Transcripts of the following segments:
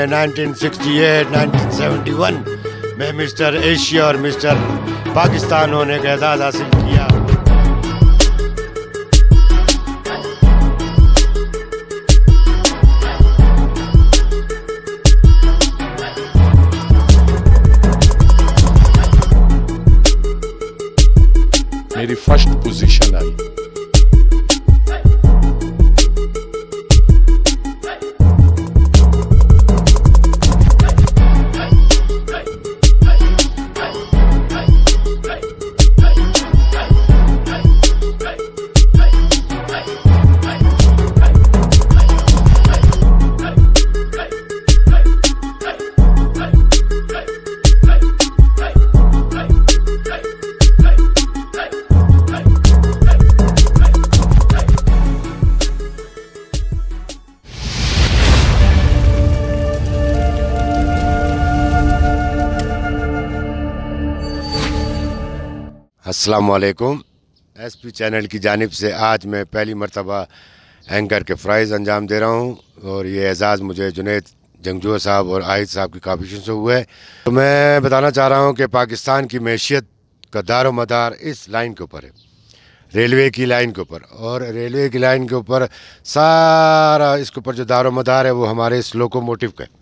1968, 1971 में Mister Asia और Mister Pakistan होने का एजाज़ हासिल किया मेरी फर्स्ट पोजीशन आई असलकुम एस पी चैनल की जानब से आज मैं पहली मरतबा एंकर के फ़्राइज़ अंजाम दे रहा हूँ और ये एजाज़ मुझे जुनेद जंगजू साहब और आहिद साहब की काबिशों से हुआ है तो मैं बताना चाह रहा हूँ कि पाकिस्तान की मैशियत का दार मदार इस लाइन के ऊपर है रेलवे की लाइन के ऊपर और रेलवे की लाइन के ऊपर सारा इसके ऊपर जो दार मदार है वो हमारे इस लोकोमोटिव का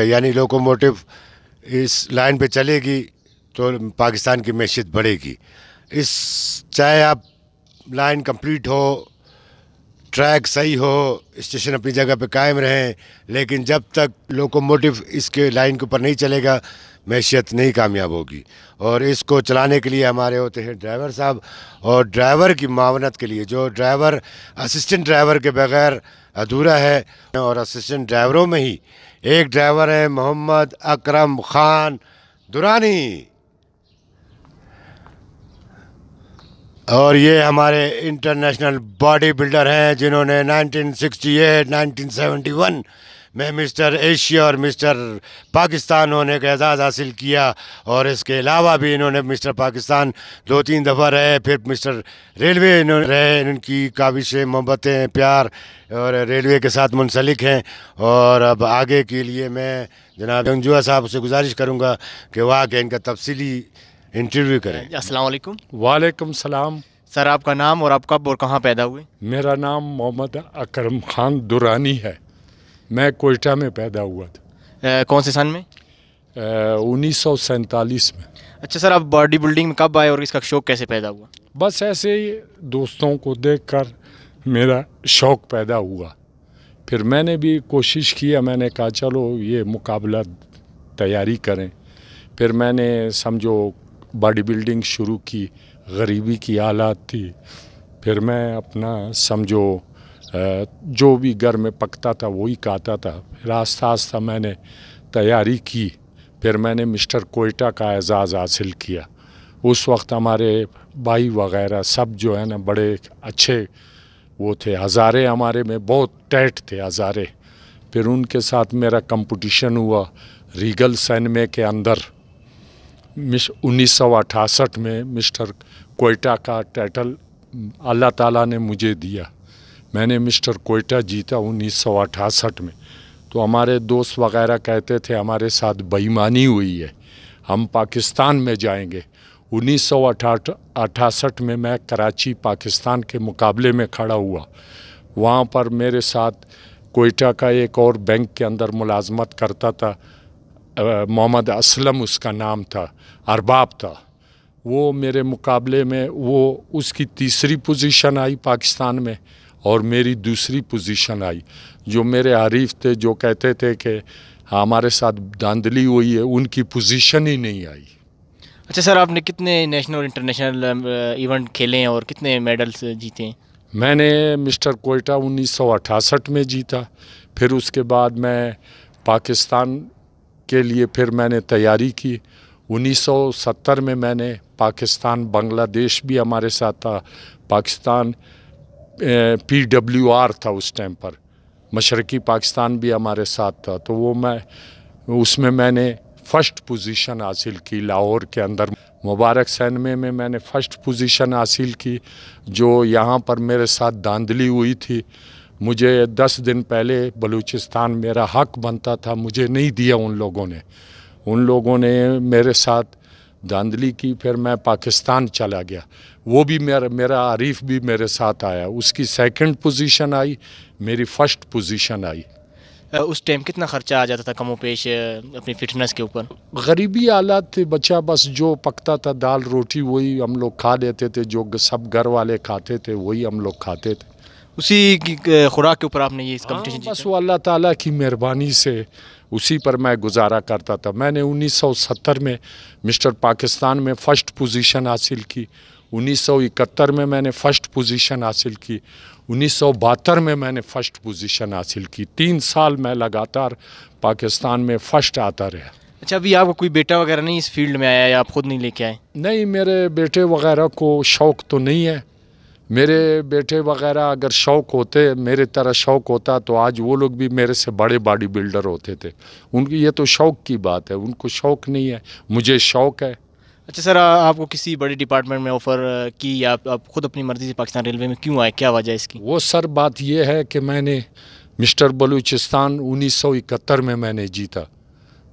है यानी लोकोमोटिव इस लाइन पर चलेगी तो पाकिस्तान की मैशियत बढ़ेगी इस चाहे आप लाइन कंप्लीट हो ट्रैक सही हो स्टेशन अपनी जगह पे कायम रहें लेकिन जब तक लोकोमोटिव इसके लाइन के ऊपर नहीं चलेगा मैशियत नहीं कामयाब होगी और इसको चलाने के लिए हमारे होते हैं ड्राइवर साहब और ड्राइवर की मावनत के लिए जो ड्राइवर असिस्टेंट ड्राइवर के बगैर अधूरा है और असिस्टेंट ड्राइवरों में ही एक ड्राइवर है मोहम्मद अकरम ख़ान दुरानी और ये हमारे इंटरनेशनल बॉडी बिल्डर हैं जिन्होंने 1968, 1971 में मिस्टर एशिया और मिस्टर पाकिस्तान होने का एजाज़ हासिल किया और इसके अलावा भी इन्होंने मिस्टर पाकिस्तान दो तीन दफ़ा रहे फिर मिस्टर रेलवे इन्होंने रहे इनकी काविशें मोहब्बतें प्यार और रेलवे के साथ मुनसलिक हैं और अब आगे के लिए मैं जनाब जंगजुआ साहब से गुजारिश करूँगा कि वहाँ के इनका तफसली इंटरव्यू करें अस्सलाम वालेकुम सलाम सर आपका नाम और आप कब और कहाँ पैदा हुए मेरा नाम मोहम्मद अकरम खान दुरानी है मैं कोयटा में पैदा हुआ था आ, कौन से सन में उन्नीस सौ में अच्छा सर आप बॉडी बिल्डिंग में कब आए और इसका शौक़ कैसे पैदा हुआ बस ऐसे ही दोस्तों को देखकर मेरा शौक़ पैदा हुआ फिर मैंने भी कोशिश किया मैंने कहा चलो ये मुकाबला तैयारी करें फिर मैंने समझो बॉडी बिल्डिंग शुरू की गरीबी की हालात थी फिर मैं अपना समझो जो भी घर में पकता था वही खाता था फिर आस्ता आस्ता मैंने तैयारी की फिर मैंने मिस्टर कोयटा का एज़ाज़ हासिल किया उस वक्त हमारे भाई वगैरह सब जो है ना बड़े अच्छे वो थे हज़ारे हमारे में बहुत टैट थे हज़ारे फिर उनके साथ मेरा कंपटीशन हुआ रीगल सैनमे के अंदर मिस उन्नीस में मिस्टर कोयटा का टाइटल अल्लाह ताला ने मुझे दिया मैंने मिस्टर कोयटा जीता उन्नीस में तो हमारे दोस्त वगैरह कहते थे हमारे साथ बेईमानी हुई है हम पाकिस्तान में जाएंगे उन्नीस में मैं कराची पाकिस्तान के मुकाबले में खड़ा हुआ वहाँ पर मेरे साथ कोयटा का एक और बैंक के अंदर मुलाजमत करता था मोहम्मद असलम उसका नाम था अरबाब था वो मेरे मुकाबले में वो उसकी तीसरी पोजीशन आई पाकिस्तान में और मेरी दूसरी पोजीशन आई जो मेरे आरिफ थे जो कहते थे कि हमारे साथ धांधली हुई है उनकी पोजीशन ही नहीं आई अच्छा सर आपने कितने नेशनल और इंटरनेशनल इवेंट खेले हैं और कितने मेडल्स जीते हैं मैंने मिस्टर कोयटा उन्नीस में जीता फिर उसके बाद मैं पाकिस्तान के लिए फिर मैंने तैयारी की 1970 में मैंने पाकिस्तान बांग्लादेश भी हमारे साथ था पाकिस्तान पी डब्ल्यू आर था उस टाइम पर मशरकी पाकिस्तान भी हमारे साथ था तो वो मैं उसमें मैंने फ़र्स्ट पोजीशन हासिल की लाहौर के अंदर मुबारक सैनमे में मैंने फ़र्स्ट पोजीशन हासिल की जो यहाँ पर मेरे साथ धांधली हुई थी मुझे दस दिन पहले बलूचिस्तान मेरा हक बनता था मुझे नहीं दिया उन लोगों ने उन लोगों ने मेरे साथ धांधली की फिर मैं पाकिस्तान चला गया वो भी मेरा मेरा आरिफ भी मेरे साथ आया उसकी सेकंड पोजीशन आई मेरी फर्स्ट पोजीशन आई उस टाइम कितना ख़र्चा आ जाता था कमो पेश अपनी फिटनेस के ऊपर गरीबी हालात थे बच्चा बस जो पकता था दाल रोटी वही हम लोग खा लेते थे जो सब घर वाले खाते थे वही हम लोग खाते थे उसी की खुराक के ऊपर आपने ये कम्पटिशन हाँ, बस वो अल्लाह ताला की मेहरबानी से उसी पर मैं गुजारा करता था मैंने 1970 में मिस्टर पाकिस्तान में फ़र्स्ट पोजीशन हासिल की 1971 में मैंने फ़र्स्ट पोजीशन हासिल की उन्नीस में मैंने फ़र्स्ट पोजीशन हासिल की तीन साल मैं लगातार पाकिस्तान में फ़र्स्ट आता रहा अच्छा अभी आपका कोई बेटा वगैरह नहीं इस फील्ड में आया या आप खुद नहीं लेके आए नहीं मेरे बेटे वगैरह को शौक़ तो नहीं है मेरे बेटे वगैरह अगर शौक होते मेरे तरह शौक होता तो आज वो लोग भी मेरे से बड़े बॉडी बिल्डर होते थे उनकी ये तो शौक की बात है उनको शौक नहीं है मुझे शौक है अच्छा सर आपको किसी बड़े डिपार्टमेंट में ऑफ़र की या आप, खुद अपनी मर्ज़ी से पाकिस्तान रेलवे में क्यों आए क्या वजह इसकी वो सर बात यह है कि मैंने मिस्टर बलूचिस्तान उन्नीस में मैंने जीता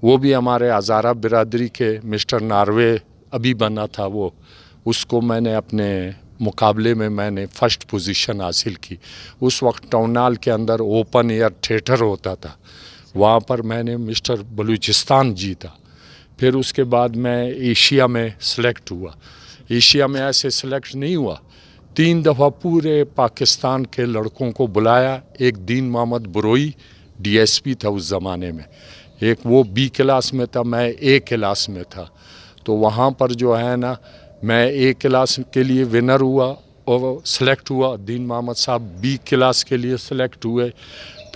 वो भी हमारे हज़ारा बिरादरी के मिस्टर नारवे अभी बना था वो उसको मैंने अपने मुकाबले में मैंने फर्स्ट पोजीशन हासिल की उस वक्त टाउनाल के अंदर ओपन एयर थिएटर होता था वहाँ पर मैंने मिस्टर बलूचिस्तान जीता फिर उसके बाद मैं एशिया में सिलेक्ट हुआ एशिया में ऐसे सिलेक्ट नहीं हुआ तीन दफ़ा पूरे पाकिस्तान के लड़कों को बुलाया एक दीन मोहम्मद बुरोई डीएसपी था उस ज़माने में एक वो बी क्लास में था मैं ए क्लास में था तो वहाँ पर जो है ना मैं ए क्लास के लिए विनर हुआ और सेलेक्ट हुआ दीन मोहम्मद साहब बी क्लास के लिए सेलेक्ट हुए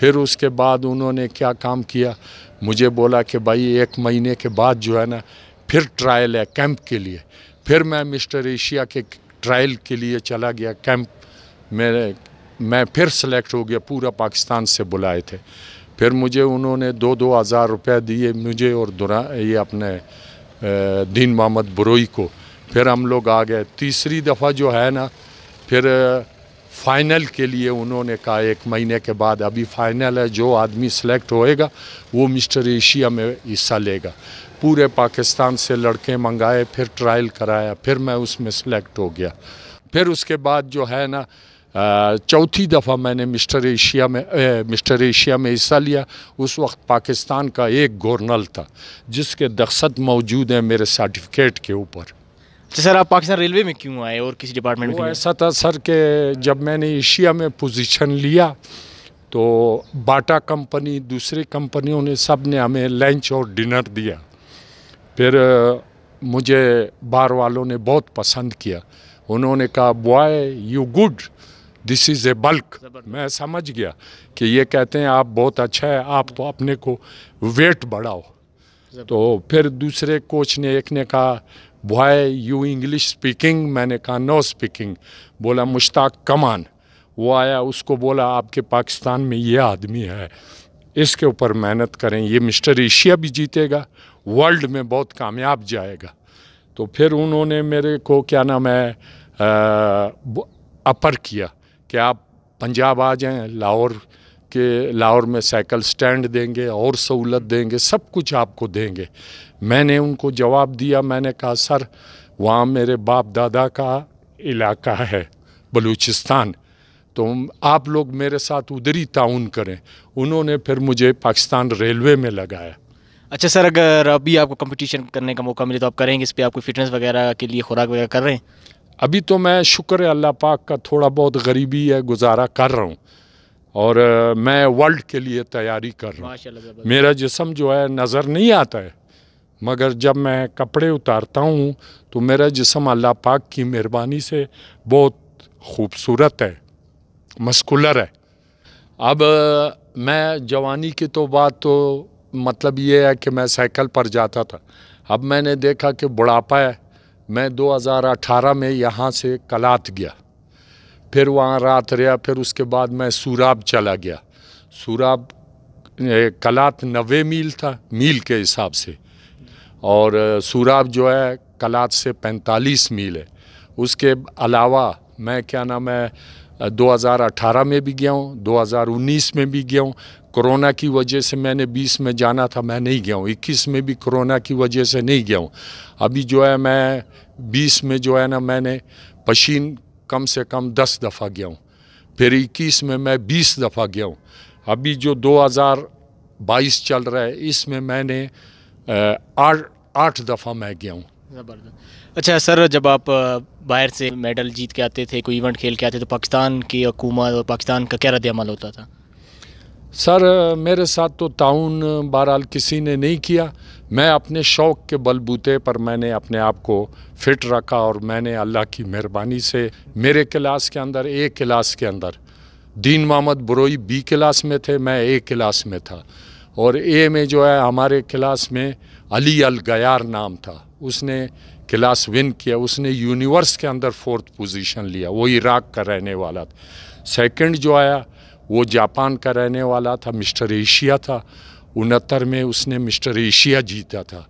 फिर उसके बाद उन्होंने क्या काम किया मुझे बोला कि भाई एक महीने के बाद जो है ना फिर ट्रायल है कैंप के लिए फिर मैं मिस्टर एशिया के ट्रायल के लिए चला गया कैंप में मैं फिर सेलेक्ट हो गया पूरा पाकिस्तान से बुलाए थे फिर मुझे उन्होंने दो दो हज़ार रुपये दिए मुझे और दुरा ये अपने दीन मोहम्मद बुरोई को फिर हम लोग आ गए तीसरी दफ़ा जो है ना फिर फाइनल के लिए उन्होंने कहा एक महीने के बाद अभी फाइनल है जो आदमी सेलेक्ट होएगा वो मिस्टर एशिया में हिस्सा लेगा पूरे पाकिस्तान से लड़के मंगाए फिर ट्रायल कराया फिर मैं उसमें सेलेक्ट हो गया फिर उसके बाद जो है ना चौथी दफ़ा मैंने मिस्टर एशिया में ए, मिस्टर एशिया में हिस्सा लिया उस वक्त पाकिस्तान का एक गवर्नल था जिसके दक्षत मौजूद हैं मेरे सर्टिफिकेट के ऊपर तो सर आप पाकिस्तान रेलवे में क्यों आए और किसी डिपार्टमेंट में ऐसा था सर के जब मैंने एशिया में पोजीशन लिया तो बाटा कंपनी दूसरी कंपनियों ने सब ने हमें लंच और डिनर दिया फिर मुझे बार वालों ने बहुत पसंद किया उन्होंने कहा boy you good this is a bulk मैं समझ गया कि ये कहते हैं आप बहुत अच्छा है आप तो अपने को वेट बढ़ाओ तो फिर दूसरे कोच ने एक ने कहा बॉय यू इंग्लिश स्पीकिंग मैंने कहा नो स्पीकिंग बोला मुश्ताक कमान वो आया उसको बोला आपके पाकिस्तान में ये आदमी है इसके ऊपर मेहनत करें ये मिस्टर एशिया भी जीतेगा वर्ल्ड में बहुत कामयाब जाएगा तो फिर उन्होंने मेरे को क्या नाम है अपर किया कि आप पंजाब आ जाएं लाहौर कि लाहौर में साइकिल स्टैंड देंगे और सहूलत देंगे सब कुछ आपको देंगे मैंने उनको जवाब दिया मैंने कहा सर वहाँ मेरे बाप दादा का इलाका है बलूचिस्तान तो आप लोग मेरे साथ उधर ही ताउन करें उन्होंने फिर मुझे पाकिस्तान रेलवे में लगाया अच्छा सर अगर अभी आपको कंपटीशन करने का मौका मिले तो आप करेंगे इस पर आपको फिटनेस वगैरह के लिए खुराक वगैरह कर रहे हैं अभी तो मैं शुक्र अल्लाह पाक का थोड़ा बहुत गरीबी है गुजारा कर रहा हूँ और मैं वर्ल्ड के लिए तैयारी कर रहा हूँ मेरा जिसम जो है नज़र नहीं आता है मगर जब मैं कपड़े उतारता हूँ तो मेरा जिसम अल्लाह पाक की मेहरबानी से बहुत खूबसूरत है मस्कुलर है अब मैं जवानी की तो बात तो मतलब ये है कि मैं साइकिल पर जाता था अब मैंने देखा कि बुढ़ापा है मैं 2018 में यहाँ से कलात गया फिर वहाँ रात रहा फिर उसके बाद मैं सूराब चला गया सूराब कलात नबे मील था मील के हिसाब से और सूराब जो है कलात से 45 मील है उसके अलावा मैं क्या नाम है 2018 में भी गया हूँ 2019 में भी गया हूँ कोरोना की वजह से मैंने 20 में जाना था मैं नहीं गया हूँ 21 में भी कोरोना की वजह से नहीं गया हूँ अभी जो है मैं 20 में जो है ना मैंने पशीन कम से कम दस दफ़ा गया हूँ फिर इक्कीस में मैं बीस दफ़ा गया हूँ अभी जो 2022 चल रहा है इसमें मैंने आठ आठ दफ़ा मैं गया हूँ ज़बरदस्त अच्छा सर जब आप बाहर से मेडल जीत के आते थे कोई इवेंट खेल के आते तो पाकिस्तान की हुकूमत और पाकिस्तान का क्या रद्दमल होता था सर मेरे साथ तो ताउन बहरहाल किसी ने नहीं किया मैं अपने शौक़ के बलबूते पर मैंने अपने आप को फिट रखा और मैंने अल्लाह की मेहरबानी से मेरे क्लास के अंदर ए क्लास के अंदर दीन मोहम्मद बुरोई बी क्लास में थे मैं ए क्लास में था और ए में जो है हमारे क्लास में अली अल गयार नाम था उसने क्लास विन किया उसने यूनिवर्स के अंदर फोर्थ पोजीशन लिया वो इराक का रहने वाला था सेकंड जो आया वो जापान का रहने वाला था मिस्टर एशिया था उनहत्तर में उसने मिस्टर एशिया जीता था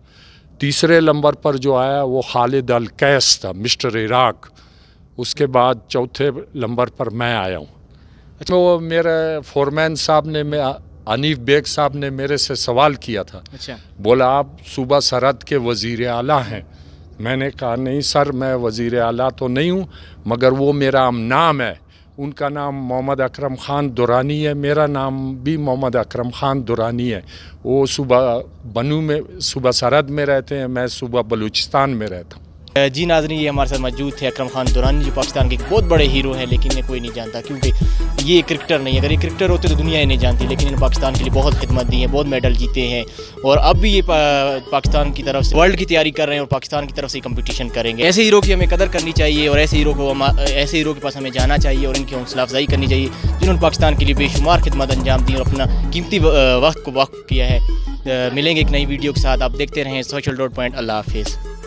तीसरे नंबर पर जो आया वो खालिद अल कैस था मिस्टर इराक उसके बाद चौथे नंबर पर मैं आया हूँ अच्छा वो मेरे फोरमैन साहब ने मैं अनीफ बेग साहब ने मेरे से सवाल किया था अच्छा बोला आप सुबह सरहद के वज़ी अला हैं मैंने कहा नहीं सर मैं वज़ी अला तो नहीं हूँ मगर वो मेरा नाम है उनका नाम मोहम्मद अकरम ख़ान दुरानी है मेरा नाम भी मोहम्मद अकरम ख़ान दुरानी है वो सुबह बनू में सुबह सरहद में रहते हैं मैं सुबह बलूचिस्तान में रहता हूँ जी नाजरी ये हमारे साथ मौजूद थे अक्रम खान दुरानी जो पाकिस्तान के एक बहुत बड़े हीरो हैं लेकिन इन्हें कोई नहीं जानता क्योंकि ये क्रिकेटर नहीं अगर ये क्रिकेटर होते तो दुनिया ही नहीं जानती लेकिन इन्हें पाकिस्तान के लिए बहुत खिदमत दी है बहुत मेडल जीते हैं और अब भी ये पा, पाकिस्तान की तरफ से वर्ल्ड की तैयारी कर रहे हैं और पाकिस्तान की तरफ से कंपटीशन करेंगे ऐसे हीरो की हमें कदर करनी चाहिए और ऐसे हीरो को हम ऐसे हीरो के पास हमें जाना चाहिए और इनकी हौसला अफजाई करनी चाहिए जिन्होंने पाकिस्तान के लिए बेशुमार खिदमत अंजाम दी और अपना कीमती वक्त को वक्त किया है मिलेंगे एक नई वीडियो के साथ आप देखते रहें सोशल डॉट पॉइंट अल्लाह हाफिज़